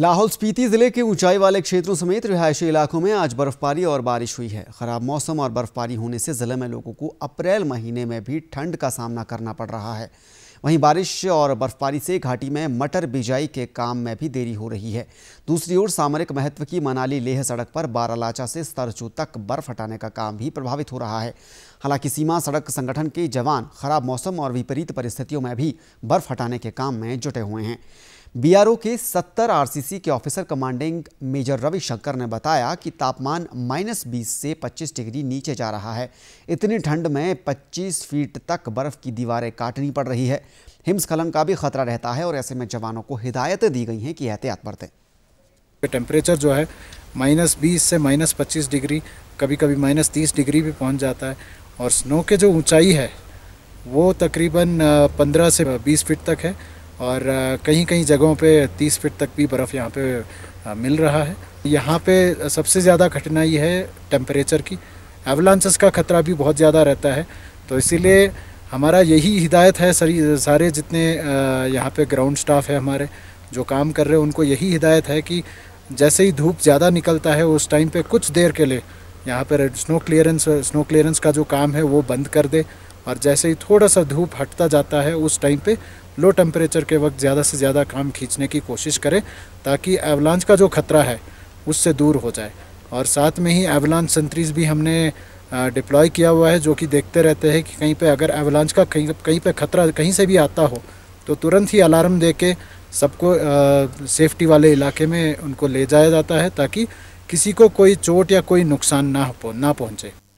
लाहौल स्पीति ज़िले के ऊंचाई वाले क्षेत्रों समेत रिहायशी इलाकों में आज बर्फ़बारी और बारिश हुई है ख़राब मौसम और बर्फ़बारी होने से ज़िले में लोगों को अप्रैल महीने में भी ठंड का सामना करना पड़ रहा है वहीं बारिश और बर्फ़बारी से घाटी में मटर बिजाई के काम में भी देरी हो रही है दूसरी ओर सामरिक महत्व की मनाली लेह सड़क पर बारालाचा से सरचू तक बर्फ हटाने का काम भी प्रभावित हो रहा है हालांकि सीमा सड़क संगठन के जवान ख़राब मौसम और विपरीत परिस्थितियों में भी बर्फ हटाने के काम में जुटे हुए हैं बीआरओ के 70 आरसीसी के ऑफिसर कमांडिंग मेजर रविशंकर ने बताया कि तापमान माइनस बीस से 25 डिग्री नीचे जा रहा है इतनी ठंड में 25 फीट तक बर्फ की दीवारें काटनी पड़ रही है हिमस्खलन का भी खतरा रहता है और ऐसे में जवानों को हिदायतें दी गई हैं कि एहतियात बरतें टेम्परेचर जो है माइनस बीस से माइनस पच्चीस डिग्री कभी कभी माइनस तीस डिग्री भी पहुँच जाता है और स्नो के जो ऊँचाई है वो तकरीबन पंद्रह से बीस फीट तक है और कहीं कहीं जगहों पे 30 फीट तक भी बर्फ़ यहाँ पे मिल रहा है यहाँ पे सबसे ज़्यादा कठिनाई है टेम्परेचर की एवलांसेस का खतरा भी बहुत ज़्यादा रहता है तो इसीलिए हमारा यही हिदायत है सारी सारे जितने यहाँ पे ग्राउंड स्टाफ है हमारे जो काम कर रहे हैं उनको यही हिदायत है कि जैसे ही धूप ज़्यादा निकलता है उस टाइम पे कुछ देर के लिए यहाँ पर स्नो क्लियरेंस स्नो क्लियरेंस का जो काम है वो बंद कर दे और जैसे ही थोड़ा सा धूप हटता जाता है उस टाइम पे लो टेम्परेचर के वक्त ज़्यादा से ज़्यादा काम खींचने की कोशिश करें ताकि एवलांच का जो ख़तरा है उससे दूर हो जाए और साथ में ही एवलांच संतरीज भी हमने डिप्लॉय किया हुआ है जो कि देखते रहते हैं कि कहीं पे अगर एवलांच का कहीं कहीं पे खतरा कहीं से भी आता हो तो तुरंत ही अलार्म दे के सबको सेफ्टी वाले इलाके में उनको ले जाया जाता है ताकि किसी को कोई चोट या कोई नुकसान ना ना पहुँचे